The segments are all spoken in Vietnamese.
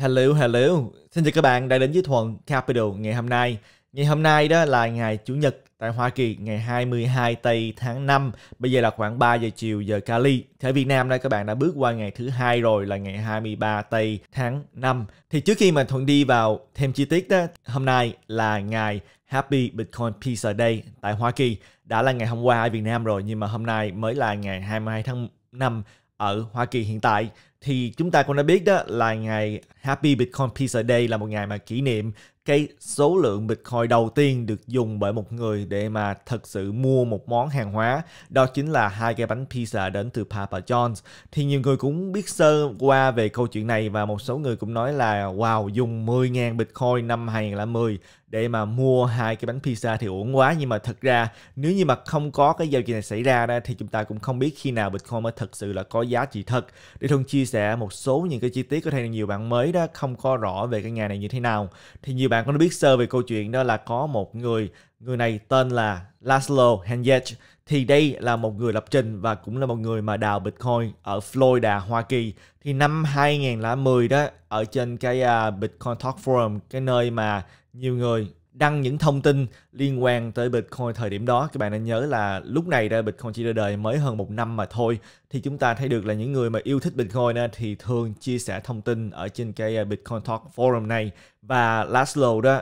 Hello, hello. Xin chào các bạn đã đến với Thuận Capital ngày hôm nay. Ngày hôm nay đó là ngày Chủ nhật tại Hoa Kỳ ngày 22 tây tháng 5. Bây giờ là khoảng 3 giờ chiều giờ Cali. Ở Việt Nam đây các bạn đã bước qua ngày thứ hai rồi là ngày 23 tây tháng 5. Thì trước khi mà Thuận đi vào thêm chi tiết đó, hôm nay là ngày Happy Bitcoin Pizza Day tại Hoa Kỳ. Đã là ngày hôm qua ở Việt Nam rồi nhưng mà hôm nay mới là ngày 22 tháng 5 ở Hoa Kỳ hiện tại thì chúng ta cũng đã biết đó là ngày Happy Bitcoin Peace Day là một ngày mà kỷ niệm cái số lượng Bitcoin đầu tiên được dùng bởi một người để mà thật sự mua một món hàng hóa. Đó chính là hai cái bánh pizza đến từ Papa John's. Thì nhiều người cũng biết sơ qua về câu chuyện này và một số người cũng nói là wow, dùng 10.000 Bitcoin năm 2010 để mà mua hai cái bánh pizza thì uổng quá nhưng mà thật ra nếu như mà không có cái giao dịch này xảy ra đó thì chúng ta cũng không biết khi nào Bitcoin mới thật sự là có giá trị thật để thường chia sẻ một số những cái chi tiết có thể nhiều bạn mới đó không có rõ về cái nhà này như thế nào thì nhiều bạn cũng đã biết sơ về câu chuyện đó là có một người người này tên là Laszlo Henjec thì đây là một người lập trình và cũng là một người mà đào Bitcoin ở Florida, Hoa Kỳ. Thì năm 2010 đó ở trên cái uh, Bitcoin Talk Forum, cái nơi mà nhiều người đăng những thông tin liên quan tới Bitcoin thời điểm đó. Các bạn nên nhớ là lúc này ra Bitcoin chỉ ra đời mới hơn một năm mà thôi. Thì chúng ta thấy được là những người mà yêu thích Bitcoin đó, thì thường chia sẻ thông tin ở trên cái à, Bitcoin Talk Forum này. Và Laszlo đó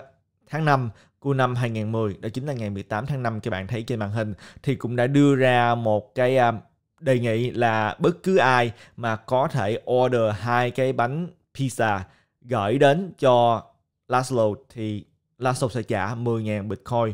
tháng 5 của năm 2010 đó chính là ngày 18 tháng 5 các bạn thấy trên màn hình thì cũng đã đưa ra một cái à, đề nghị là bất cứ ai mà có thể order hai cái bánh pizza gửi đến cho Laszlo thì Laszlo sẽ trả 10.000 Bitcoin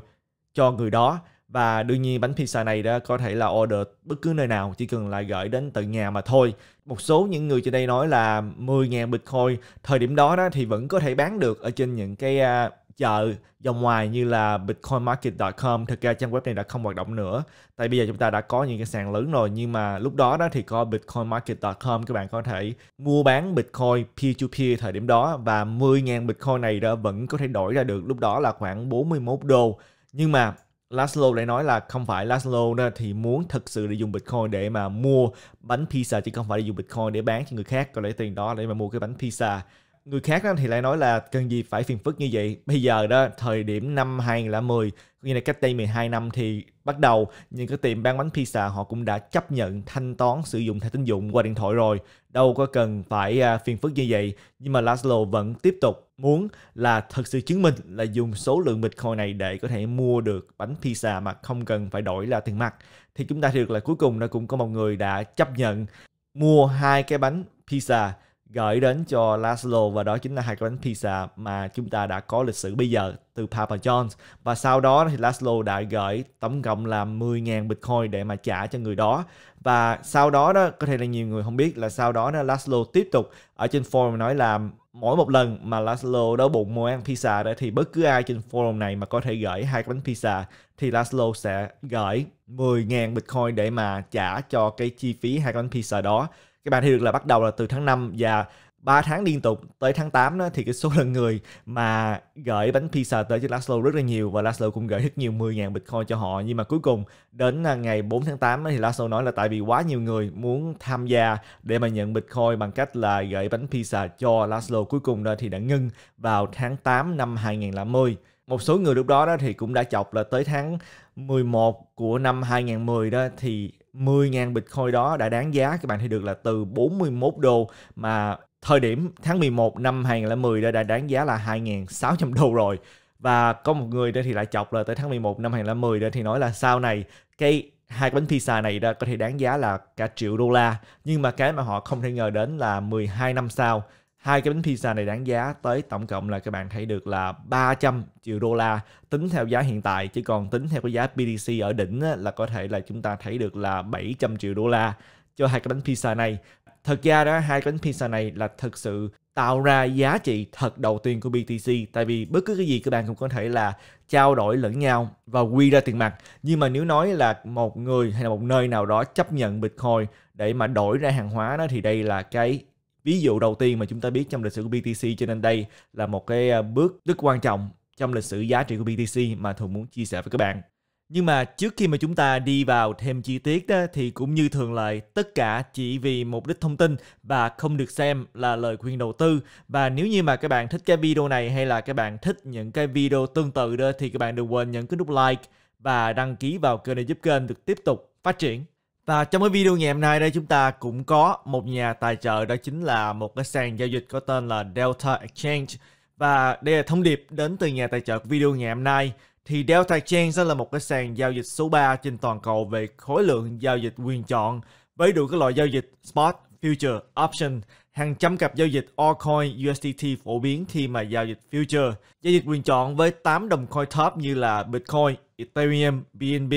cho người đó và đương nhiên bánh pizza này đó có thể là order bất cứ nơi nào chỉ cần là gửi đến tận nhà mà thôi một số những người trên đây nói là 10.000 bitcoin thời điểm đó đó thì vẫn có thể bán được ở trên những cái à, chợ dòng ngoài như là bitcoinmarket.com thực ra trang web này đã không hoạt động nữa tại bây giờ chúng ta đã có những cái sàn lớn rồi nhưng mà lúc đó đó thì có bitcoinmarket.com các bạn có thể mua bán bitcoin P2P thời điểm đó và 10.000 bitcoin này đã vẫn có thể đổi ra được lúc đó là khoảng 41 đô nhưng mà Laszlo lại nói là không phải Laszlo đó thì muốn thực sự để dùng Bitcoin để mà mua bánh pizza chứ không phải để dùng Bitcoin để bán cho người khác Có lấy tiền đó để mà mua cái bánh pizza người khác thì lại nói là cần gì phải phiền phức như vậy bây giờ đó thời điểm năm 2010 như là cách đây 12 năm thì bắt đầu những cái tiệm bán bánh pizza họ cũng đã chấp nhận thanh toán sử dụng thẻ tín dụng qua điện thoại rồi đâu có cần phải à, phiền phức như vậy nhưng mà Laszlo vẫn tiếp tục muốn là thật sự chứng minh là dùng số lượng Bitcoin này để có thể mua được bánh pizza mà không cần phải đổi là tiền mặt thì chúng ta thấy được là cuối cùng nó cũng có một người đã chấp nhận mua hai cái bánh pizza gửi đến cho Laszlo và đó chính là hai cái bánh pizza mà chúng ta đã có lịch sử bây giờ từ Papa John's và sau đó thì Laszlo đã gửi tổng cộng là 10.000 Bitcoin để mà trả cho người đó và sau đó đó có thể là nhiều người không biết là sau đó đó Laszlo tiếp tục ở trên forum nói là mỗi một lần mà Laszlo đói bụng muốn ăn pizza đó thì bất cứ ai trên forum này mà có thể gửi hai cái bánh pizza thì Laszlo sẽ gửi 10.000 Bitcoin để mà trả cho cái chi phí hai cái bánh pizza đó các bạn thấy được là bắt đầu là từ tháng 5 và 3 tháng liên tục tới tháng 8 đó, thì cái số lượng người mà gửi bánh pizza tới cho Laszlo rất là nhiều và Laszlo cũng gửi rất nhiều 10.000 Bitcoin cho họ nhưng mà cuối cùng đến à, ngày 4 tháng 8 đó, thì Laszlo nói là tại vì quá nhiều người muốn tham gia để mà nhận Bitcoin bằng cách là gửi bánh pizza cho Laszlo cuối cùng đó thì đã ngưng vào tháng 8 năm 2020 một số người lúc đó đó thì cũng đã chọc là tới tháng 11 của năm 2010 đó thì 10.000 Bitcoin đó đã đáng giá các bạn thấy được là từ 41 đô mà thời điểm tháng 11 năm 2010 đã, đã đáng giá là 2.600 đô rồi. Và có một người đó thì lại chọc là tới tháng 11 năm 2010 đó thì nói là sau này cái hai cái bánh pizza này ra có thể đáng giá là cả triệu đô la nhưng mà cái mà họ không thể ngờ đến là 12 năm sau hai cái bánh pizza này đáng giá tới tổng cộng là các bạn thấy được là 300 triệu đô la tính theo giá hiện tại chứ còn tính theo cái giá BTC ở đỉnh á, là có thể là chúng ta thấy được là 700 triệu đô la cho hai cái bánh pizza này thật ra đó hai cái bánh pizza này là thực sự tạo ra giá trị thật đầu tiên của BTC tại vì bất cứ cái gì các bạn cũng có thể là trao đổi lẫn nhau và quy ra tiền mặt nhưng mà nếu nói là một người hay là một nơi nào đó chấp nhận Bitcoin để mà đổi ra hàng hóa đó thì đây là cái Ví dụ đầu tiên mà chúng ta biết trong lịch sử của BTC cho nên đây là một cái à, bước rất quan trọng trong lịch sử giá trị của BTC mà thường muốn chia sẻ với các bạn. Nhưng mà trước khi mà chúng ta đi vào thêm chi tiết đó, thì cũng như thường lệ tất cả chỉ vì mục đích thông tin và không được xem là lời khuyên đầu tư. Và nếu như mà các bạn thích cái video này hay là các bạn thích những cái video tương tự đó thì các bạn đừng quên nhấn cái nút like và đăng ký vào kênh để giúp kênh được tiếp tục phát triển. Và trong cái video ngày hôm nay đây chúng ta cũng có một nhà tài trợ đó chính là một cái sàn giao dịch có tên là Delta Exchange. Và đây là thông điệp đến từ nhà tài trợ của video ngày hôm nay. Thì Delta Exchange là một cái sàn giao dịch số 3 trên toàn cầu về khối lượng giao dịch quyền chọn với đủ các loại giao dịch spot, future, option Hàng trăm cặp giao dịch altcoin USDT phổ biến khi mà giao dịch future, giao dịch quyền chọn với 8 đồng coin top như là Bitcoin, Ethereum, BNB,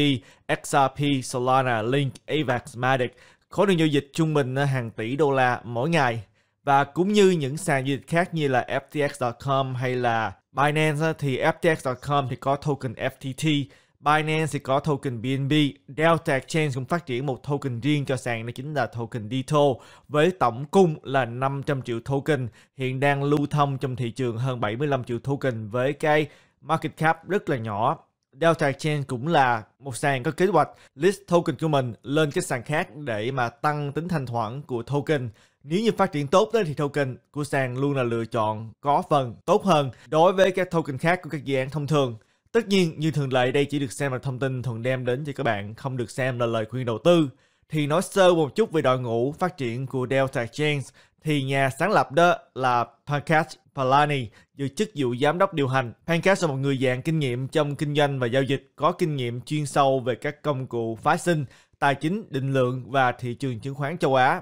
XRP, Solana, Link, AVAX, MATIC có lượng giao dịch trung bình hàng tỷ đô la mỗi ngày. Và cũng như những sàn giao dịch khác như là FTX.com hay là Binance thì FTX.com thì có token FTT Binance thì có token BNB, Delta Exchange cũng phát triển một token riêng cho sàn đó chính là token Dito với tổng cung là 500 triệu token, hiện đang lưu thông trong thị trường hơn 75 triệu token với cái market cap rất là nhỏ. Delta Exchange cũng là một sàn có kế hoạch list token của mình lên cái sàn khác để mà tăng tính thanh khoản của token. Nếu như phát triển tốt thì token của sàn luôn là lựa chọn có phần tốt hơn đối với các token khác của các dự án thông thường. Tất nhiên, như thường lệ đây chỉ được xem là thông tin thường đem đến cho các bạn, không được xem là lời khuyên đầu tư. Thì nói sơ một chút về đội ngũ phát triển của Delta Chains, thì nhà sáng lập đó là Pankaj Palani, giữ chức vụ giám đốc điều hành. Pankaj là một người dạng kinh nghiệm trong kinh doanh và giao dịch, có kinh nghiệm chuyên sâu về các công cụ phái sinh, tài chính, định lượng và thị trường chứng khoán châu Á.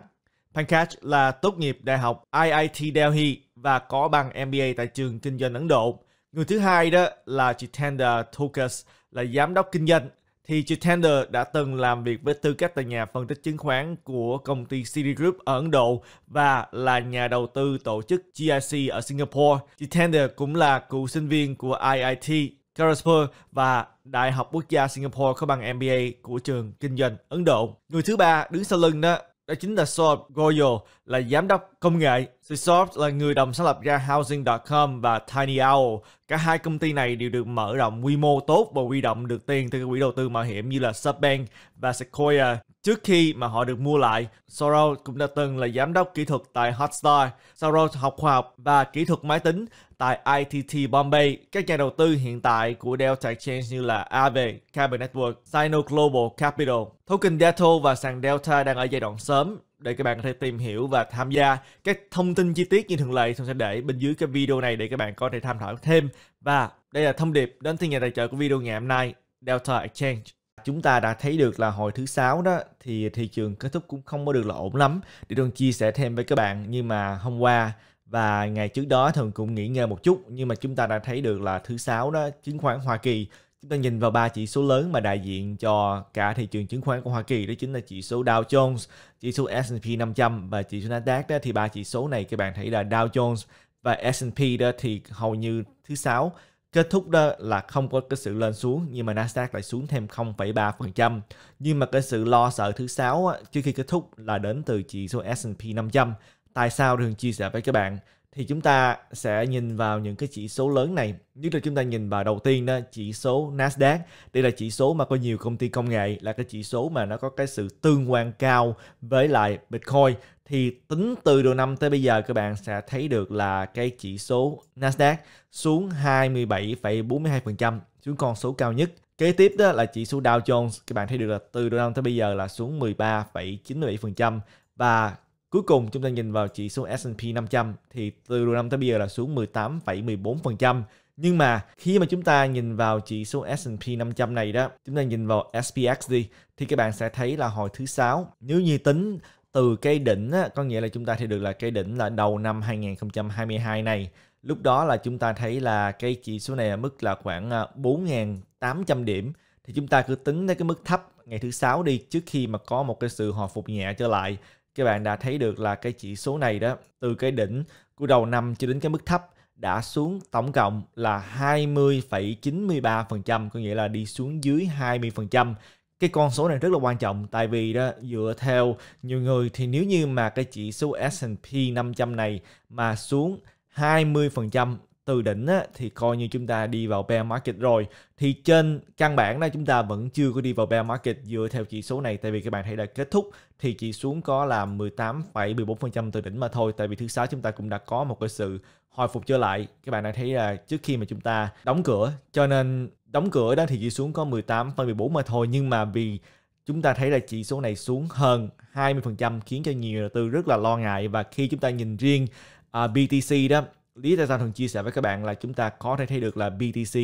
Pankaj là tốt nghiệp đại học IIT Delhi và có bằng MBA tại trường kinh doanh Ấn Độ. Người thứ hai đó là chị Jitender Tokas là giám đốc kinh doanh. Thì chị Jitender đã từng làm việc với tư cách là nhà phân tích chứng khoán của công ty Citigroup ở Ấn Độ và là nhà đầu tư tổ chức GIC ở Singapore. chị Jitender cũng là cựu sinh viên của IIT Kharagpur và Đại học Quốc gia Singapore có bằng MBA của trường kinh doanh Ấn Độ. Người thứ ba đứng sau lưng đó đó chính là Saul Goyal là giám đốc công nghệ. Thì là người đồng sáng lập ra Housing.com và Tiny Owl. Cả hai công ty này đều được mở rộng quy mô tốt và huy động được tiền từ các quỹ đầu tư mạo hiểm như là Subbank và Sequoia. Trước khi mà họ được mua lại, Soros cũng đã từng là giám đốc kỹ thuật tại Hotstar. Soros học khoa học và kỹ thuật máy tính tại ITT Bombay. Các nhà đầu tư hiện tại của Delta Exchange như là AV, Carbon Network, Sino Global Capital. Token Delta và sàn Delta đang ở giai đoạn sớm để các bạn có thể tìm hiểu và tham gia. Các thông tin chi tiết như thường lệ tôi sẽ để bên dưới cái video này để các bạn có thể tham khảo thêm. Và đây là thông điệp đến từ nhà tài trợ của video ngày hôm nay, Delta Exchange chúng ta đã thấy được là hồi thứ sáu đó thì thị trường kết thúc cũng không có được là ổn lắm để tôi chia sẻ thêm với các bạn nhưng mà hôm qua và ngày trước đó thường cũng nghỉ ngơi một chút nhưng mà chúng ta đã thấy được là thứ sáu đó chứng khoán Hoa Kỳ chúng ta nhìn vào ba chỉ số lớn mà đại diện cho cả thị trường chứng khoán của Hoa Kỳ đó chính là chỉ số Dow Jones, chỉ số S&P 500 và chỉ số Nasdaq đó thì ba chỉ số này các bạn thấy là Dow Jones và S&P đó thì hầu như thứ sáu kết thúc đó là không có cái sự lên xuống nhưng mà Nasdaq lại xuống thêm 0,3%. Nhưng mà cái sự lo sợ thứ sáu trước khi kết thúc là đến từ chỉ số S&P 500 tại sao Đường chia sẻ với các bạn thì chúng ta sẽ nhìn vào những cái chỉ số lớn này. Nhất là chúng ta nhìn vào đầu tiên đó, chỉ số Nasdaq. Đây là chỉ số mà có nhiều công ty công nghệ, là cái chỉ số mà nó có cái sự tương quan cao với lại Bitcoin. Thì tính từ đầu năm tới bây giờ các bạn sẽ thấy được là cái chỉ số Nasdaq xuống 27,42%, xuống con số cao nhất. Kế tiếp đó là chỉ số Dow Jones. Các bạn thấy được là từ đầu năm tới bây giờ là xuống 13,97% và Cuối cùng chúng ta nhìn vào chỉ số S&P 500 thì từ đầu năm tới bây giờ là xuống 18,14%. Nhưng mà khi mà chúng ta nhìn vào chỉ số S&P 500 này đó, chúng ta nhìn vào SPX đi thì các bạn sẽ thấy là hồi thứ sáu nếu như tính từ cây đỉnh á, có nghĩa là chúng ta thấy được là cây đỉnh là đầu năm 2022 này. Lúc đó là chúng ta thấy là cái chỉ số này ở mức là khoảng 4.800 à, điểm thì chúng ta cứ tính tới cái mức thấp ngày thứ sáu đi trước khi mà có một cái sự hồi phục nhẹ trở lại các bạn đã thấy được là cái chỉ số này đó từ cái đỉnh của đầu năm cho đến cái mức thấp đã xuống tổng cộng là 20,93%, có nghĩa là đi xuống dưới 20%. Cái con số này rất là quan trọng tại vì đó dựa theo nhiều người thì nếu như mà cái chỉ số S&P 500 này mà xuống 20% từ đỉnh á, thì coi như chúng ta đi vào bear market rồi thì trên căn bản đó chúng ta vẫn chưa có đi vào bear market dựa theo chỉ số này tại vì các bạn thấy đã kết thúc thì chỉ xuống có là 18,14% từ đỉnh mà thôi tại vì thứ sáu chúng ta cũng đã có một cái sự hồi phục trở lại các bạn đã thấy là trước khi mà chúng ta đóng cửa cho nên đóng cửa đó thì chỉ xuống có 18,14 mà thôi nhưng mà vì chúng ta thấy là chỉ số này xuống hơn 20% khiến cho nhiều đầu tư rất là lo ngại và khi chúng ta nhìn riêng uh, à, BTC đó Lý Tài sao thường chia sẻ với các bạn là chúng ta có thể thấy được là BTC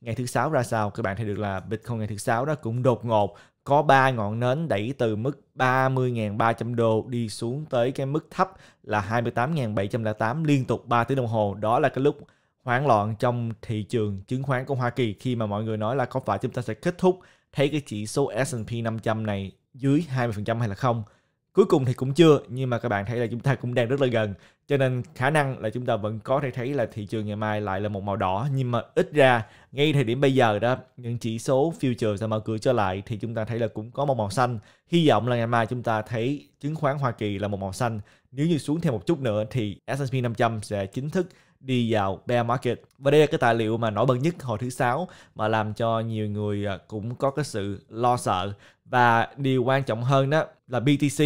ngày thứ sáu ra sao, các bạn thấy được là Bitcoin ngày thứ sáu đó cũng đột ngột có ba ngọn nến đẩy từ mức 30.300 đô đi xuống tới cái mức thấp là 28.708 liên tục 3 tiếng đồng hồ. Đó là cái lúc hoảng loạn trong thị trường chứng khoán của Hoa Kỳ khi mà mọi người nói là có phải chúng ta sẽ kết thúc thấy cái chỉ số S&P 500 này dưới 20% hay là không. Cuối cùng thì cũng chưa, nhưng mà các bạn thấy là chúng ta cũng đang rất là gần cho nên khả năng là chúng ta vẫn có thể thấy là thị trường ngày mai lại là một màu đỏ nhưng mà ít ra ngay thời điểm bây giờ đó những chỉ số future sẽ mở cửa trở lại thì chúng ta thấy là cũng có một màu xanh hy vọng là ngày mai chúng ta thấy chứng khoán Hoa Kỳ là một màu xanh nếu như xuống thêm một chút nữa thì S&P 500 sẽ chính thức đi vào bear market và đây là cái tài liệu mà nổi bật nhất hồi thứ sáu mà làm cho nhiều người à, cũng có cái sự lo sợ và điều quan trọng hơn đó là BTC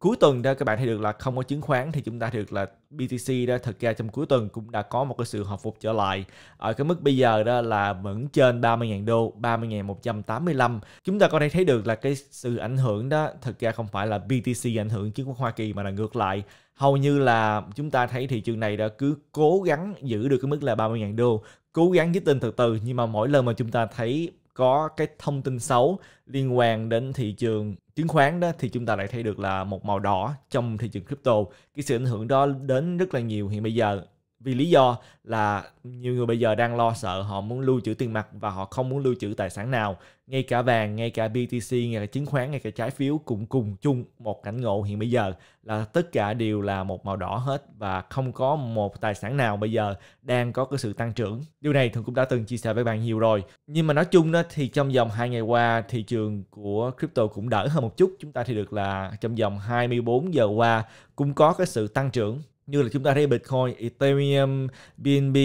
cuối tuần đó các bạn thấy được là không có chứng khoán thì chúng ta được là BTC đó thực ra trong cuối tuần cũng đã có một cái sự hồi phục trở lại ở cái mức bây giờ đó là vẫn trên 30.000 đô 30.185 chúng ta có thể thấy được là cái sự ảnh hưởng đó thực ra không phải là BTC ảnh hưởng chứng khoán Hoa Kỳ mà là ngược lại hầu như là chúng ta thấy thị trường này đã cứ cố gắng giữ được cái mức là 30.000 đô cố gắng với tin từ từ nhưng mà mỗi lần mà chúng ta thấy có cái thông tin xấu liên quan đến thị trường chứng khoán đó thì chúng ta lại thấy được là một màu đỏ trong thị trường crypto cái sự ảnh hưởng đó đến rất là nhiều hiện bây giờ vì lý do là nhiều người bây giờ đang lo sợ họ muốn lưu trữ tiền mặt và họ không muốn lưu trữ tài sản nào ngay cả vàng ngay cả BTC ngay cả chứng khoán ngay cả trái phiếu cũng cùng chung một cảnh ngộ hiện bây giờ là tất cả đều là một màu đỏ hết và không có một tài sản nào bây giờ đang có cái sự tăng trưởng điều này thường cũng đã từng chia sẻ với bạn nhiều rồi nhưng mà nói chung đó thì trong vòng hai ngày qua thị trường của crypto cũng đỡ hơn một chút chúng ta thì được là trong vòng 24 giờ qua cũng có cái sự tăng trưởng như là chúng ta thấy Bitcoin, Ethereum, BNB,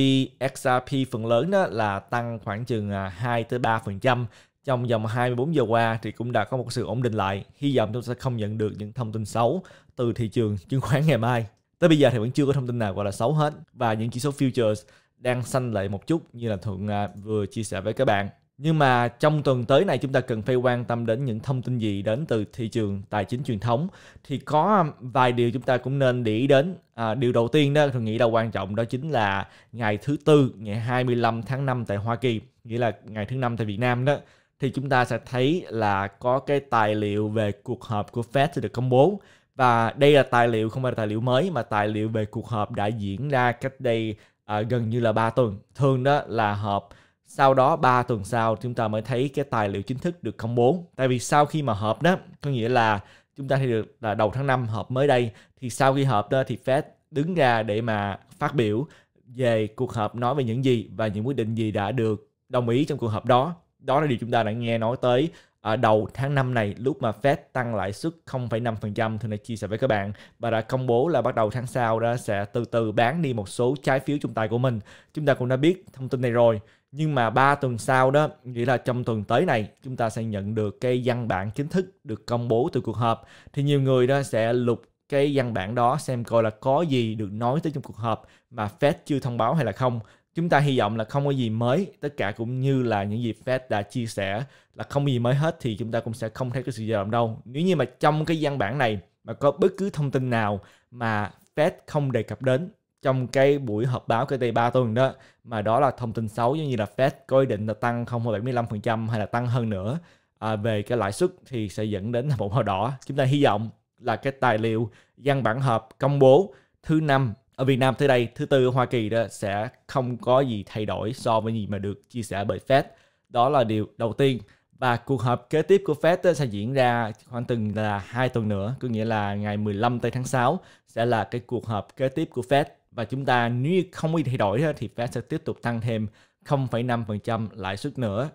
XRP phần lớn đó là tăng khoảng chừng 2 à, tới 3% trong vòng 24 giờ qua thì cũng đã có một sự ổn định lại. Hy vọng chúng ta sẽ không nhận được những thông tin xấu từ thị trường chứng khoán ngày mai. Tới bây giờ thì vẫn chưa có thông tin nào gọi là xấu hết và những chỉ số futures đang xanh lại một chút như là Thuận à, vừa chia sẻ với các bạn. Nhưng mà trong tuần tới này chúng ta cần phải quan tâm đến những thông tin gì đến từ thị trường tài chính truyền thống thì có um, vài điều chúng ta cũng nên để ý đến. À, điều đầu tiên đó tôi nghĩ là quan trọng đó chính là ngày thứ tư ngày 25 tháng 5 tại Hoa Kỳ, nghĩa là ngày thứ năm tại Việt Nam đó thì chúng ta sẽ thấy là có cái tài liệu về cuộc họp của Fed sẽ được công bố và đây là tài liệu không phải là tài liệu mới mà tài liệu về cuộc họp đã diễn ra cách đây à, gần như là 3 tuần. Thường đó là họp sau đó 3 tuần sau chúng ta mới thấy cái tài liệu chính thức được công bố tại vì sau khi mà họp đó có nghĩa là chúng ta thấy được là đầu tháng 5 họp mới đây thì sau khi họp đó thì Fed đứng ra để mà phát biểu về cuộc họp nói về những gì và những quyết định gì đã được đồng ý trong cuộc họp đó đó là điều chúng ta đã nghe nói tới ở đầu tháng 5 này lúc mà Fed tăng lãi suất 0,5% thì này chia sẻ với các bạn và đã công bố là bắt đầu tháng sau đó sẽ từ từ bán đi một số trái phiếu trong tài của mình. Chúng ta cũng đã biết thông tin này rồi nhưng mà ba tuần sau đó, nghĩa là trong tuần tới này, chúng ta sẽ nhận được cái văn bản chính thức được công bố từ cuộc họp. Thì nhiều người đó sẽ lục cái văn bản đó xem coi là có gì được nói tới trong cuộc họp mà Fed chưa thông báo hay là không. Chúng ta hy vọng là không có gì mới, tất cả cũng như là những gì Fed đã chia sẻ là không có gì mới hết thì chúng ta cũng sẽ không thấy cái sự dao động đâu. Nếu như mà trong cái văn bản này mà có bất cứ thông tin nào mà Fed không đề cập đến trong cái buổi họp báo tây 3 tuần đó mà đó là thông tin xấu giống như là Fed có ý định là tăng 0,75% hay là tăng hơn nữa à, về cái lãi suất thì sẽ dẫn đến một màu đỏ chúng ta hy vọng là cái tài liệu văn bản họp công bố thứ năm ở Việt Nam tới đây thứ tư ở Hoa Kỳ đó sẽ không có gì thay đổi so với gì mà được chia sẻ bởi Fed đó là điều đầu tiên và cuộc họp kế tiếp của Fed sẽ diễn ra khoảng từng là hai tuần nữa, có nghĩa là ngày 15 tây tháng 6 sẽ là cái cuộc họp kế tiếp của Fed và chúng ta nếu không thay đổi thì Fed sẽ tiếp tục tăng thêm 0,5% lãi suất nữa.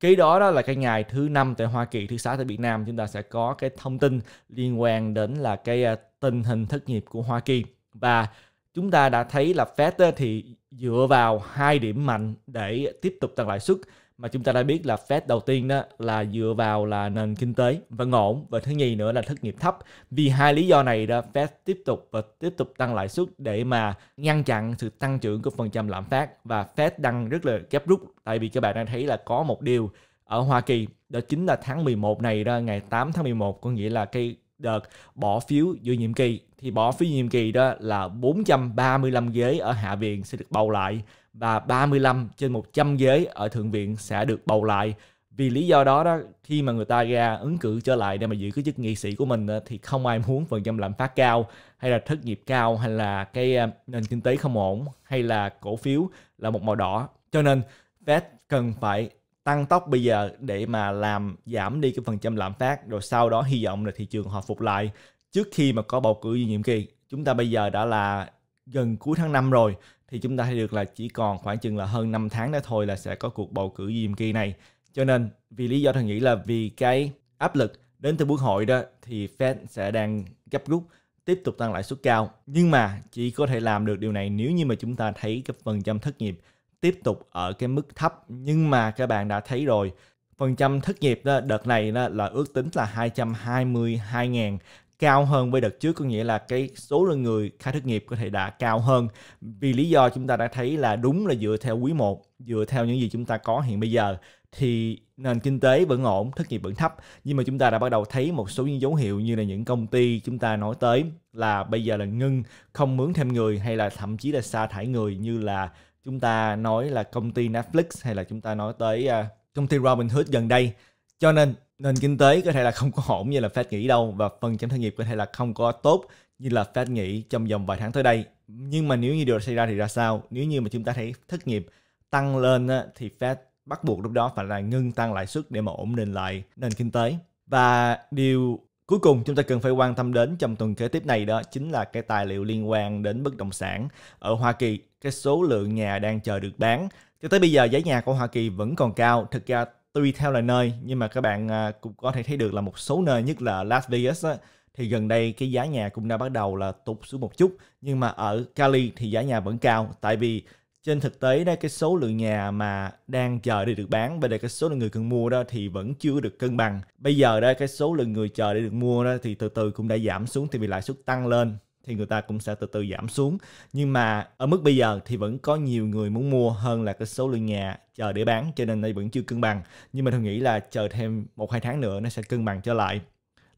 Cái đó đó là cái ngày thứ năm tại Hoa Kỳ, thứ sáu tại Việt Nam chúng ta sẽ có cái thông tin liên quan đến là cái à, tình hình thất nghiệp của Hoa Kỳ và chúng ta đã thấy là Fed thì dựa vào hai điểm mạnh để tiếp tục tăng lãi suất mà chúng ta đã biết là Fed đầu tiên đó là dựa vào là nền kinh tế vẫn ổn và thứ nhì nữa là thất nghiệp thấp vì hai lý do này đó Fed tiếp tục và tiếp tục tăng lãi suất để mà ngăn chặn sự tăng trưởng của phần trăm lạm phát và Fed đang rất là gấp rút tại vì các bạn đang thấy là có một điều ở Hoa Kỳ đó chính là tháng 11 này ra ngày 8 tháng 11 có nghĩa là cái đợt bỏ phiếu giữa nhiệm kỳ thì bỏ phiếu nhiệm kỳ đó là 435 ghế ở Hạ viện sẽ được bầu lại và 35 trên 100 ghế ở Thượng viện sẽ được bầu lại vì lý do đó đó khi mà người ta ra ứng cử trở lại để mà giữ cái chức nghị sĩ của mình thì không ai muốn phần trăm lạm phát cao hay là thất nghiệp cao hay là cái à, nền kinh tế không ổn hay là cổ phiếu là một màu đỏ cho nên Fed cần phải tăng tốc bây giờ để mà làm giảm đi cái phần trăm lạm phát rồi sau đó hy vọng là thị trường hồi phục lại trước khi mà có bầu cử nhiệm kỳ chúng ta bây giờ đã là gần cuối tháng 5 rồi thì chúng ta thấy được là chỉ còn khoảng chừng là hơn 5 tháng nữa thôi là sẽ có cuộc bầu cử nhiệm kỳ này cho nên vì lý do tôi nghĩ là vì cái áp lực đến từ quốc hội đó thì Fed sẽ đang gấp rút tiếp tục tăng lãi suất cao nhưng mà chỉ có thể làm được điều này nếu như mà chúng ta thấy cái phần trăm thất nghiệp tiếp tục ở cái mức thấp nhưng mà các bạn đã thấy rồi phần trăm thất nghiệp đó, đợt này đó là ước tính là 222.000 cao hơn với đợt trước có nghĩa là cái số lượng người khai thất nghiệp có thể đã cao hơn vì lý do chúng ta đã thấy là đúng là dựa theo quý 1 dựa theo những gì chúng ta có hiện bây giờ thì nền kinh tế vẫn ổn, thất nghiệp vẫn thấp nhưng mà chúng ta đã bắt đầu thấy một số những dấu hiệu như là những công ty chúng ta nói tới là bây giờ là ngưng không mướn thêm người hay là thậm chí là sa thải người như là chúng ta nói là công ty Netflix hay là chúng ta nói tới uh, công ty Robinhood gần đây cho nên nền kinh tế có thể là không có ổn như là Fed nghĩ đâu và phần chấm thất nghiệp có thể là không có tốt như là Fed nghĩ trong vòng vài tháng tới đây nhưng mà nếu như điều xảy ra thì ra sao nếu như mà chúng ta thấy thất nghiệp tăng lên thì Fed bắt buộc lúc đó phải là ngưng tăng lãi suất để mà ổn định lại nền kinh tế và điều Cuối cùng chúng ta cần phải quan tâm đến trong tuần kế tiếp này đó chính là cái tài liệu liên quan đến bất động sản ở Hoa Kỳ, cái số lượng nhà đang chờ được bán. Cho tới bây giờ giá nhà của Hoa Kỳ vẫn còn cao, thực ra tùy theo là nơi nhưng mà các bạn à, cũng có thể thấy được là một số nơi nhất là Las Vegas á, thì gần đây cái giá nhà cũng đã bắt đầu là tụt xuống một chút nhưng mà ở Cali thì giá nhà vẫn cao tại vì trên thực tế đây cái số lượng nhà mà đang chờ để được bán và đây cái số lượng người cần mua đó thì vẫn chưa được cân bằng bây giờ đây cái số lượng người chờ để được mua đó thì từ từ cũng đã giảm xuống thì vì lãi suất tăng lên thì người ta cũng sẽ từ từ giảm xuống nhưng mà ở mức bây giờ thì vẫn có nhiều người muốn mua hơn là cái số lượng nhà chờ để bán cho nên đây vẫn chưa cân bằng nhưng mà tôi nghĩ là chờ thêm một hai tháng nữa nó sẽ cân bằng trở lại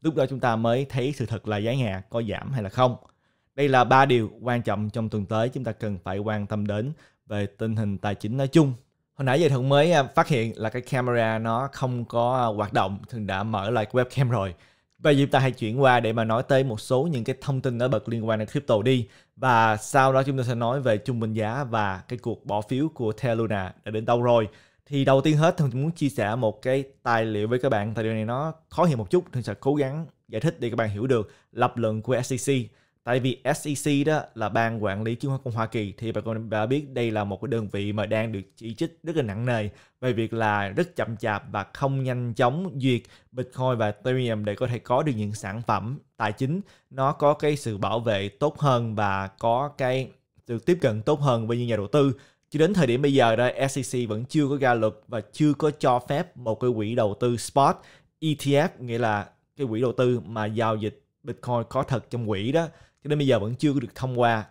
lúc đó chúng ta mới thấy sự thật là giá nhà có giảm hay là không đây là ba điều quan trọng trong tuần tới chúng ta cần phải quan tâm đến về tình hình tài chính nói chung hồi nãy giờ thuận mới à, phát hiện là cái camera nó không có à, hoạt động thường đã mở lại webcam rồi và dịp ta hãy chuyển qua để mà nói tới một số những cái thông tin nổi bật liên quan đến crypto đi và sau đó chúng ta sẽ nói về trung bình giá và cái cuộc bỏ phiếu của Terra đã đến đâu rồi thì đầu tiên hết thường muốn chia sẻ một cái tài liệu với các bạn tài liệu này nó khó hiểu một chút thường sẽ cố gắng giải thích để các bạn hiểu được lập luận của SEC tại vì SEC đó là ban quản lý chứng khoán của Hoa Kỳ thì bà con đã biết đây là một cái đơn vị mà đang được chỉ trích rất là nặng nề về việc là rất chậm chạp và không nhanh chóng duyệt Bitcoin và Ethereum để có thể có được những sản phẩm tài chính nó có cái sự bảo vệ tốt hơn và có cái sự tiếp cận tốt hơn với những nhà đầu tư cho đến thời điểm bây giờ đó SEC vẫn chưa có ra luật và chưa có cho phép một cái quỹ đầu tư spot ETF nghĩa là cái quỹ đầu tư mà giao dịch Bitcoin có thật trong quỹ đó cho đến bây giờ vẫn chưa được thông qua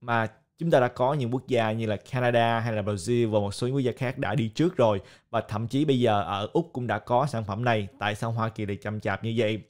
mà chúng ta đã có những quốc gia như là Canada hay là Brazil và một số những quốc gia khác đã đi trước rồi và thậm chí bây giờ ở Úc cũng đã có sản phẩm này tại sao Hoa Kỳ lại chậm chạp như vậy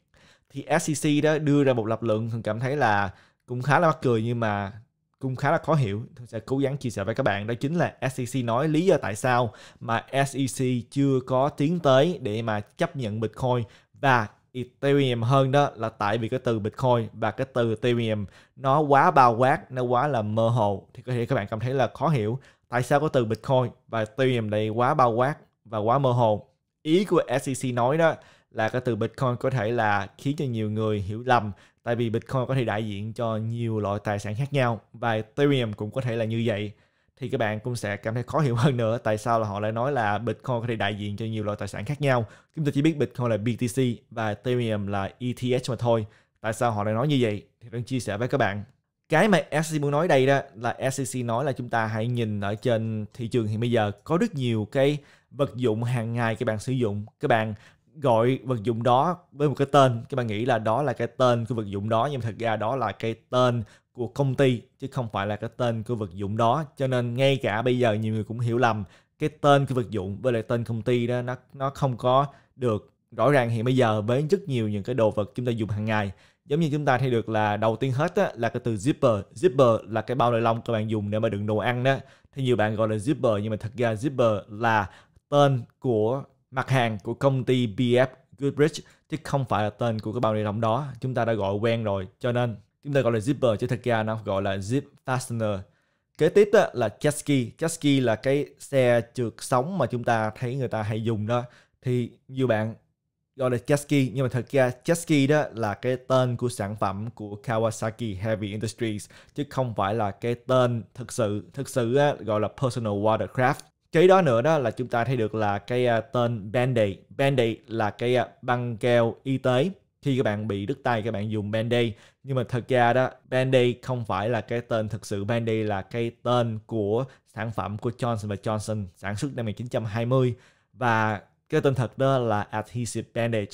thì SEC đó đưa ra một lập luận thường cảm thấy là cũng khá là mắc cười nhưng mà cũng khá là khó hiểu tôi sẽ cố gắng chia sẻ với các bạn đó chính là SEC nói lý do tại sao mà SEC chưa có tiến tới để mà chấp nhận Bitcoin và Ethereum hơn đó là tại vì cái từ Bitcoin và cái từ Ethereum nó quá bao quát, nó quá là mơ hồ thì có thể các bạn cảm thấy là khó hiểu tại sao có từ Bitcoin và Ethereum này quá bao quát và quá mơ hồ. Ý của SEC nói đó là cái từ Bitcoin có thể là khiến cho nhiều người hiểu lầm tại vì Bitcoin có thể đại diện cho nhiều loại tài sản khác nhau và Ethereum cũng có thể là như vậy thì các bạn cũng sẽ cảm thấy khó hiểu hơn nữa tại sao là họ lại nói là Bitcoin có thể đại diện cho nhiều loại tài sản khác nhau. Chúng ta chỉ biết Bitcoin là BTC và Ethereum là ETH mà thôi. Tại sao họ lại nói như vậy? Thì tôi chia sẻ với các bạn. Cái mà SEC muốn nói đây đó là SEC nói là chúng ta hãy nhìn ở trên thị trường hiện bây giờ có rất nhiều cái vật dụng hàng ngày các bạn sử dụng. Các bạn gọi vật dụng đó với một cái tên các bạn nghĩ là đó là cái tên của vật dụng đó nhưng thật ra đó là cái tên của công ty chứ không phải là cái tên của vật dụng đó cho nên ngay cả bây giờ nhiều người cũng hiểu lầm cái tên của vật dụng với lại tên công ty đó nó nó không có được rõ ràng hiện bây giờ với rất nhiều những cái đồ vật chúng ta dùng hàng ngày giống như chúng ta thấy được là đầu tiên hết á, là cái từ zipper zipper là cái bao ni lông các bạn dùng để mà đựng đồ ăn đó thì nhiều bạn gọi là zipper nhưng mà thật ra zipper là tên của mặt hàng của công ty BF Goodrich chứ không phải là tên của cái bao ni lông đó chúng ta đã gọi quen rồi cho nên chúng ta gọi là zipper chứ thật ra nó gọi là zip fastener kế tiếp đó là jet ski jet ski là cái xe trượt sóng mà chúng ta thấy người ta hay dùng đó thì nhiều bạn gọi là jet ski nhưng mà thật ra jet ski đó là cái tên của sản phẩm của Kawasaki Heavy Industries chứ không phải là cái tên thực sự thực sự á, gọi là personal watercraft kế đó nữa đó là chúng ta thấy được là cái à, tên Band-Aid Band-Aid là cái à, băng keo y tế khi các bạn bị đứt tay các bạn dùng Band-Aid nhưng mà thật ra đó Band-Aid không phải là cái tên thực sự Band-Aid là cái tên của sản phẩm của Johnson Johnson sản xuất năm 1920 và cái tên thật đó là adhesive bandage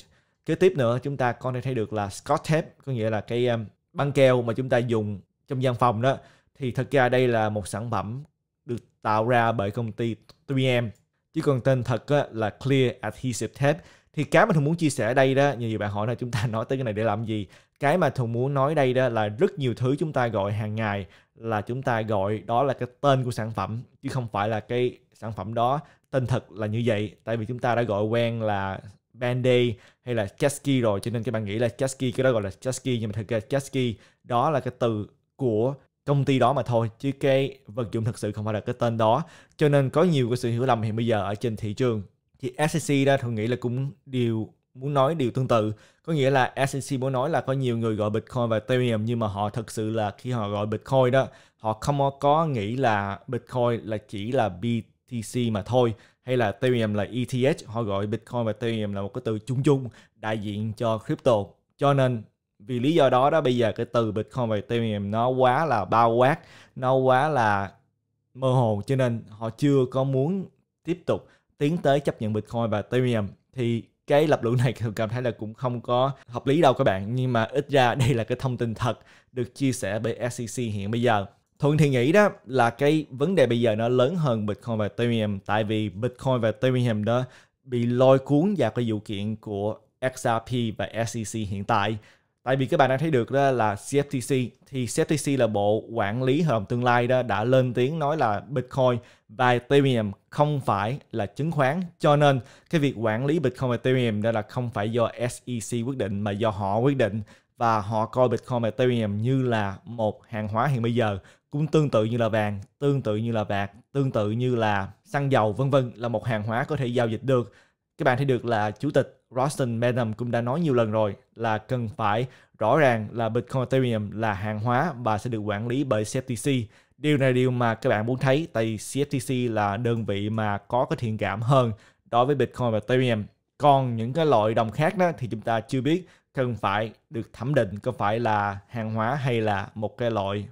kế tiếp nữa chúng ta có thể thấy được là scotch tape có nghĩa là cái um, băng keo mà chúng ta dùng trong văn phòng đó thì thật ra đây là một sản phẩm được tạo ra bởi công ty 3M chứ còn tên thật là clear adhesive tape thì cái mà tôi muốn chia sẻ ở đây đó nhiều bạn hỏi là chúng ta nói tới cái này để làm gì cái mà thường muốn nói đây đó là rất nhiều thứ chúng ta gọi hàng ngày là chúng ta gọi đó là cái tên của sản phẩm chứ không phải là cái sản phẩm đó tên thật là như vậy tại vì chúng ta đã gọi quen là Band-Aid hay là jet rồi cho nên các bạn nghĩ là jet ski cái đó gọi là jet nhưng mà thực ra jet đó là cái từ của công ty đó mà thôi chứ cái vật dụng thực sự không phải là cái tên đó cho nên có nhiều cái sự hiểu lầm hiện bây giờ ở trên thị trường thì SEC đó thường nghĩ là cũng điều muốn nói điều tương tự có nghĩa là SEC muốn nói là có nhiều người gọi Bitcoin và Ethereum nhưng mà họ thực sự là khi họ gọi Bitcoin đó họ không có nghĩ là Bitcoin là chỉ là BTC mà thôi hay là Ethereum là ETH họ gọi Bitcoin và Ethereum là một cái từ chung chung đại diện cho crypto cho nên vì lý do đó đó bây giờ cái từ Bitcoin và Ethereum nó quá là bao quát nó quá là mơ hồ cho nên họ chưa có muốn tiếp tục tiến tới chấp nhận Bitcoin và Ethereum thì cái lập luận này thường cảm thấy là cũng không có hợp lý đâu các bạn nhưng mà ít ra đây là cái thông tin thật được chia sẻ bởi SEC hiện bây giờ Thuận thì nghĩ đó là cái vấn đề bây giờ nó lớn hơn Bitcoin và Ethereum tại vì Bitcoin và Ethereum đó bị lôi cuốn vào cái vụ kiện của XRP và SEC hiện tại tại vì các bạn đang thấy được đó là CFTC thì CFTC là bộ quản lý hợp đồng tương lai đó đã lên tiếng nói là Bitcoin và Ethereum không phải là chứng khoán cho nên cái việc quản lý Bitcoin và Ethereum đây là không phải do SEC quyết định mà do họ quyết định và họ coi Bitcoin và Ethereum như là một hàng hóa hiện bây giờ cũng tương tự như là vàng, tương tự như là bạc, tương tự như là xăng dầu vân vân là một hàng hóa có thể giao dịch được. Các bạn thấy được là chủ tịch Rostin Benham cũng đã nói nhiều lần rồi là cần phải rõ ràng là Bitcoin Ethereum là hàng hóa và sẽ được quản lý bởi CFTC Điều này là điều mà các bạn muốn thấy tại CFTC là đơn vị mà có cái thiện cảm hơn đối với Bitcoin và Ethereum. Còn những cái loại đồng khác đó thì chúng ta chưa biết cần phải được thẩm định có phải là hàng hóa hay là một cái loại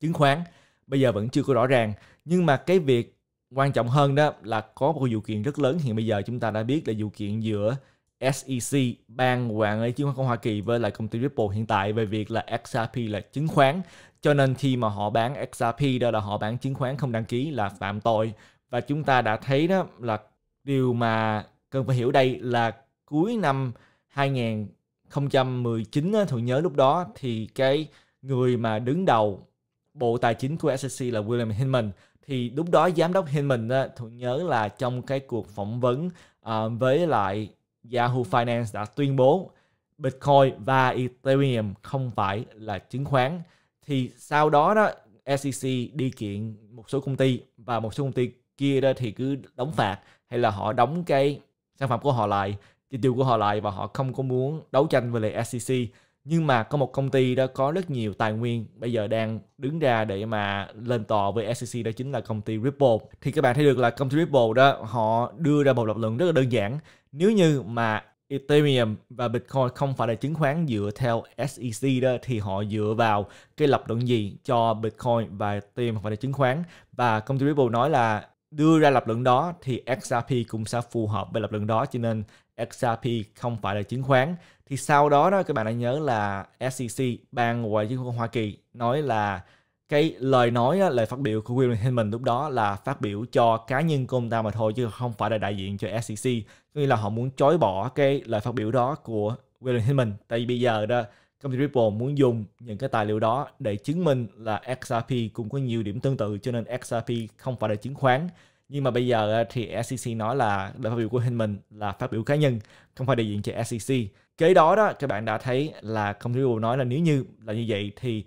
chứng khoán. Bây giờ vẫn chưa có rõ ràng. Nhưng mà cái việc quan trọng hơn đó là có một vụ kiện rất lớn hiện bây giờ chúng ta đã biết là vụ kiện giữa SEC, ban quản lý chứng khoán của Hoa Kỳ với lại công ty Ripple hiện tại về việc là XRP là chứng khoán cho nên khi mà họ bán XRP đó là họ bán chứng khoán không đăng ký là phạm tội. Và chúng ta đã thấy đó là điều mà cần phải hiểu đây là cuối năm 2019 đó, tôi nhớ lúc đó thì cái người mà đứng đầu bộ tài chính của SEC là William Hinman thì lúc đó giám đốc Hinman đó, tôi nhớ là trong cái cuộc phỏng vấn uh, với lại Yahoo Finance đã tuyên bố Bitcoin và Ethereum không phải là chứng khoán thì sau đó đó SEC đi kiện một số công ty và một số công ty kia đó thì cứ đóng phạt hay là họ đóng cái sản phẩm của họ lại chi tiêu của họ lại và họ không có muốn đấu tranh với lại SEC nhưng mà có một công ty đó có rất nhiều tài nguyên bây giờ đang đứng ra để mà lên tòa với SEC đó chính là công ty Ripple thì các bạn thấy được là công ty Ripple đó họ đưa ra một lập luận rất là đơn giản nếu như mà Ethereum và Bitcoin không phải là chứng khoán dựa theo SEC đó thì họ dựa vào cái lập luận gì cho Bitcoin và Ethereum không phải là chứng khoán và công ty Ripple nói là đưa ra lập luận đó thì XRP cũng sẽ phù hợp với lập luận đó cho nên XRP không phải là chứng khoán thì sau đó đó các bạn đã nhớ là SEC ban ngoại giao của Hoa Kỳ nói là cái lời nói á, lời phát biểu của William Hillman lúc đó là phát biểu cho cá nhân của ông ta mà thôi chứ không phải là đại diện cho SEC có nghĩa là họ muốn chối bỏ cái lời phát biểu đó của William Hillman tại vì bây giờ đó công ty Ripple muốn dùng những cái tài liệu đó để chứng minh là XRP cũng có nhiều điểm tương tự cho nên XRP không phải là chứng khoán nhưng mà bây giờ thì SEC nói là lời phát biểu của Hinman là phát biểu cá nhân không phải đại diện cho SEC kế đó đó các bạn đã thấy là công ty Ripple nói là nếu như là như vậy thì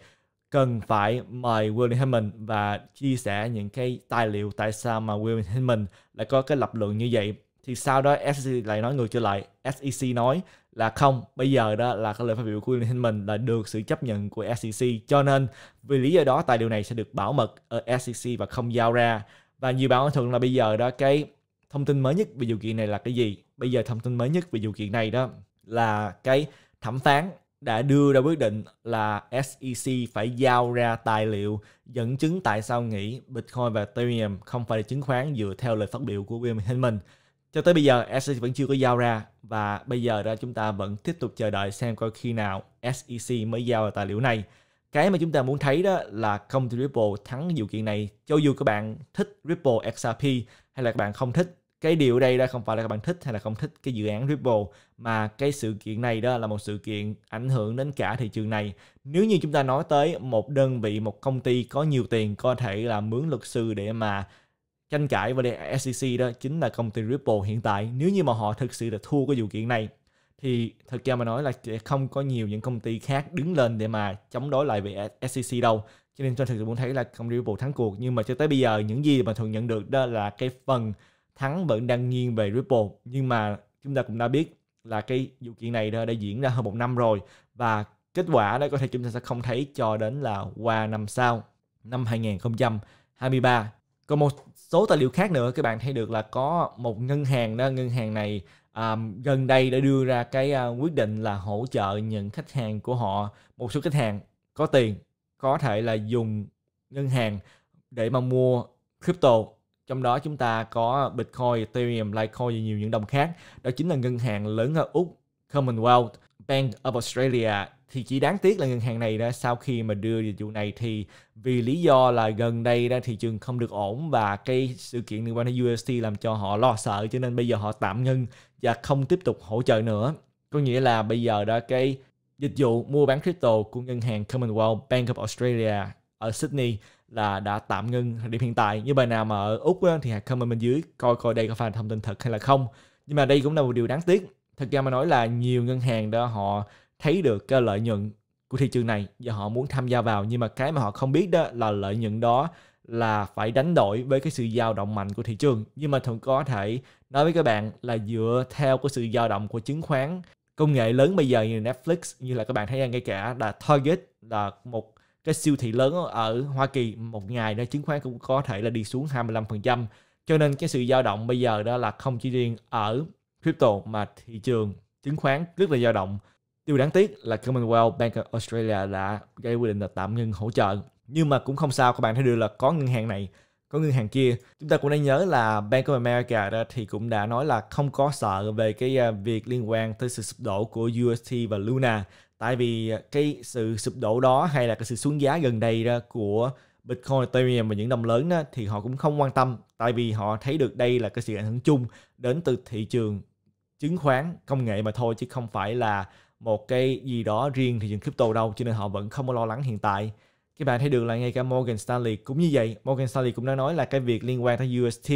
cần phải mời William Hammond và chia sẻ những cái tài liệu tại sao mà William Hammond lại có cái lập luận như vậy thì sau đó SEC lại nói ngược trở lại SEC nói là không bây giờ đó là cái lời phát biểu của William Hinman là được sự chấp nhận của SEC cho nên vì lý do đó tài liệu này sẽ được bảo mật ở SEC và không giao ra và nhiều báo thuận là bây giờ đó cái thông tin mới nhất về vụ kiện này là cái gì bây giờ thông tin mới nhất về vụ kiện này đó là cái thẩm phán đã đưa ra quyết định là SEC phải giao ra tài liệu dẫn chứng tại sao nghĩ Bitcoin và Ethereum không phải là chứng khoán dựa theo lời phát biểu của William Hinman. Cho tới bây giờ SEC vẫn chưa có giao ra và bây giờ ra chúng ta vẫn tiếp tục chờ đợi xem coi khi nào SEC mới giao ra tài liệu này. Cái mà chúng ta muốn thấy đó là công ty Ripple thắng vụ kiện này cho dù các bạn thích Ripple XRP hay là các bạn không thích cái điều đây đó không phải là các bạn thích hay là không thích cái dự án Ripple mà cái sự kiện này đó là một sự kiện ảnh hưởng đến cả thị trường này. Nếu như chúng ta nói tới một đơn vị, một công ty có nhiều tiền có thể là mướn luật sư để mà tranh cãi và để SEC đó chính là công ty Ripple hiện tại. Nếu như mà họ thực sự là thua cái vụ kiện này thì thật ra mà nói là sẽ không có nhiều những công ty khác đứng lên để mà chống đối lại về SEC đâu. Cho nên tôi thực sự muốn thấy là công ty Ripple thắng cuộc nhưng mà cho tới bây giờ những gì mà thường nhận được đó là cái phần thắng vẫn đang nghiêng về Ripple nhưng mà chúng ta cũng đã biết là cái vụ kiện này đã, đã diễn ra hơn một năm rồi và kết quả đó có thể chúng ta sẽ không thấy cho đến là qua năm sau năm 2023 còn một số tài liệu khác nữa các bạn thấy được là có một ngân hàng đó ngân hàng này um, gần đây đã đưa ra cái uh, quyết định là hỗ trợ những khách hàng của họ một số khách hàng có tiền có thể là dùng ngân hàng để mà mua crypto trong đó chúng ta có Bitcoin, Ethereum, Litecoin và nhiều những đồng khác. Đó chính là ngân hàng lớn ở Úc, Commonwealth, Bank of Australia thì chỉ đáng tiếc là ngân hàng này đó sau khi mà đưa dịch vụ này thì vì lý do là gần đây đó thị trường không được ổn và cái sự kiện liên quan đến UST làm cho họ lo sợ cho nên bây giờ họ tạm ngưng và không tiếp tục hỗ trợ nữa có nghĩa là bây giờ đó cái dịch vụ mua bán crypto của ngân hàng Commonwealth Bank of Australia ở Sydney là đã tạm ngưng điểm hiện tại như bài nào mà ở úc á, thì hãy comment bên dưới coi coi đây có phải là thông tin thật hay là không nhưng mà đây cũng là một điều đáng tiếc thật ra mà nói là nhiều ngân hàng đó họ thấy được cái lợi nhuận của thị trường này và họ muốn tham gia vào nhưng mà cái mà họ không biết đó là lợi nhuận đó là phải đánh đổi với cái sự dao động mạnh của thị trường nhưng mà thường có thể nói với các bạn là dựa theo cái sự dao động của chứng khoán công nghệ lớn bây giờ như Netflix như là các bạn thấy ngay cả là Target là một cái siêu thị lớn ở Hoa Kỳ một ngày nó chứng khoán cũng có thể là đi xuống 25%. Cho nên cái sự dao động bây giờ đó là không chỉ riêng ở crypto mà thị trường chứng khoán rất là dao động. Điều đáng tiếc là Commonwealth Bank of Australia đã gây quy định là tạm ngừng hỗ trợ. Nhưng mà cũng không sao các bạn thấy được là có ngân hàng này, có ngân hàng kia. Chúng ta cũng nên nhớ là Bank of America đó thì cũng đã nói là không có sợ về cái à, việc liên quan tới sự sụp đổ của UST và Luna tại vì à, cái sự sụp đổ đó hay là cái sự xuống giá gần đây ra của Bitcoin, Ethereum và những đồng lớn đó, thì họ cũng không quan tâm tại vì họ thấy được đây là cái sự ảnh hưởng chung đến từ thị trường chứng khoán công nghệ mà thôi chứ không phải là một cái gì đó riêng thị trường crypto đâu cho nên họ vẫn không có lo lắng hiện tại các bạn thấy được là ngay cả Morgan Stanley cũng như vậy Morgan Stanley cũng đã nói là cái việc liên quan tới UST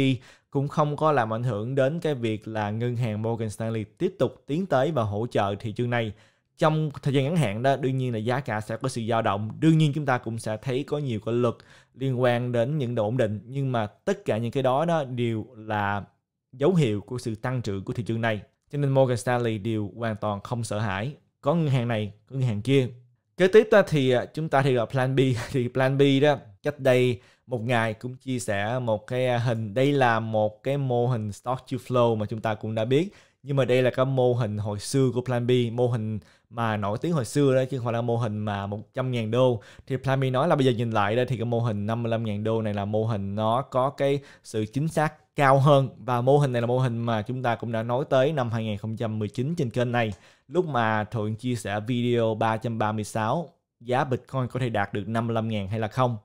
cũng không có làm ảnh hưởng đến cái việc là ngân hàng Morgan Stanley tiếp tục tiến tới và hỗ trợ thị trường này trong thời gian ngắn hạn đó đương nhiên là giá cả sẽ có sự dao động đương nhiên chúng ta cũng sẽ thấy có nhiều cái lực liên quan đến những độ ổn định nhưng mà tất cả những cái đó đó đều là dấu hiệu của sự tăng trưởng của thị trường này cho nên Morgan Stanley đều hoàn toàn không sợ hãi có ngân hàng này có ngân hàng kia kế tiếp đó thì à, chúng ta thì gặp Plan B thì Plan B đó cách đây một ngày cũng chia sẻ một cái à, hình đây là một cái mô hình stock to flow mà chúng ta cũng đã biết nhưng mà đây là cái mô hình hồi xưa của Plan B mô hình mà nổi tiếng hồi xưa đó chứ không phải là mô hình mà 100.000 đô thì Plamy nói là bây giờ nhìn lại đây thì cái mô hình 55.000 đô này là mô hình nó có cái sự chính xác cao hơn và mô hình này là mô hình mà chúng ta cũng đã nói tới năm 2019 trên kênh này lúc mà Thuận chia sẻ video 336 giá Bitcoin có thể đạt được 55.000 hay là không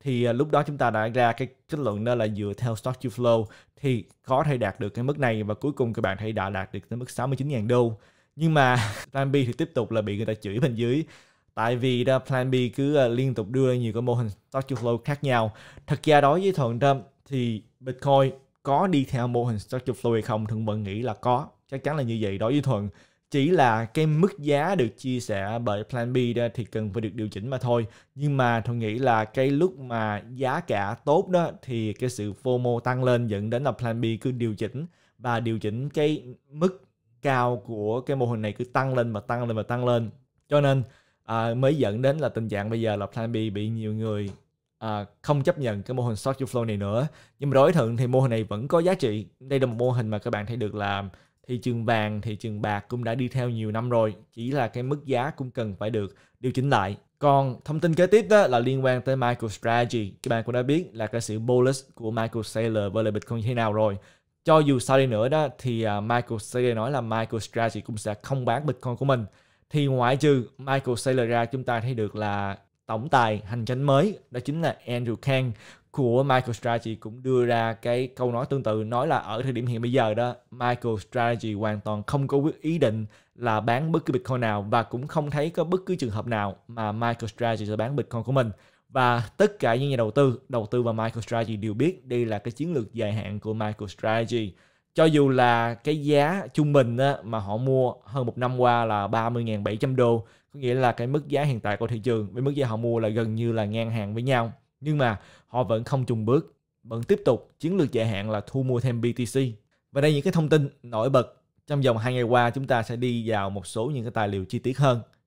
thì à, lúc đó chúng ta đã ra cái kết luận đó là dựa theo stock to flow thì có thể đạt được cái mức này và cuối cùng các bạn thấy đã đạt được tới mức 69.000 đô nhưng mà plan B thì tiếp tục là bị người ta chửi bên dưới tại vì đó, plan B cứ ờ, liên tục đưa ra nhiều cái mô hình stock to flow khác nhau thật ra đối với thuận đó thì bitcoin có đi theo mô hình stock to flow hay không thuận vẫn nghĩ là có chắc chắn là như vậy đối với thuận chỉ là cái mức giá được chia sẻ bởi plan B đó thì cần phải được điều chỉnh mà thôi nhưng mà tôi nghĩ là cái lúc mà giá cả tốt đó thì cái sự FOMO tăng lên dẫn đến là plan B cứ điều chỉnh và điều chỉnh cái mức cao của cái mô hình này cứ tăng lên và tăng lên và tăng lên cho nên à, mới dẫn đến là tình trạng bây giờ là plan B bị nhiều người à, không chấp nhận cái mô hình stock to flow này nữa nhưng mà đối thượng thì mô hình này vẫn có giá trị đây là một mô hình mà các bạn thấy được là thị trường vàng thị trường bạc cũng đã đi theo nhiều năm rồi chỉ là cái mức giá cũng cần phải được điều chỉnh lại còn thông tin kế tiếp đó là liên quan tới MicroStrategy. Các bạn cũng đã biết là cái sự bullish của Michael Saylor với lại Bitcoin như thế nào rồi cho dù sao đi nữa đó thì à, Michael Saylor nói là Michael Strategy cũng sẽ không bán Bitcoin của mình thì ngoại trừ Michael Saylor ra chúng ta thấy được là tổng tài hành chính mới đó chính là Andrew Kang của Michael Strategy cũng đưa ra cái câu nói tương tự nói là ở thời điểm hiện bây giờ đó Michael Strategy hoàn toàn không có ý định là bán bất cứ Bitcoin nào và cũng không thấy có bất cứ trường hợp nào mà Michael Strategy sẽ bán Bitcoin của mình và tất cả những nhà đầu tư đầu tư vào MicroStrategy đều biết đây là cái chiến lược dài hạn của MicroStrategy cho dù là cái giá trung bình mà họ mua hơn một năm qua là 30.700 đô có nghĩa là cái mức giá hiện tại của thị trường với mức giá họ mua là gần như là ngang hàng với nhau nhưng mà họ vẫn không trùng bước vẫn tiếp tục chiến lược dài hạn là thu mua thêm BTC và đây những cái thông tin nổi bật trong vòng hai ngày qua chúng ta sẽ đi vào một số những cái tài liệu chi tiết hơn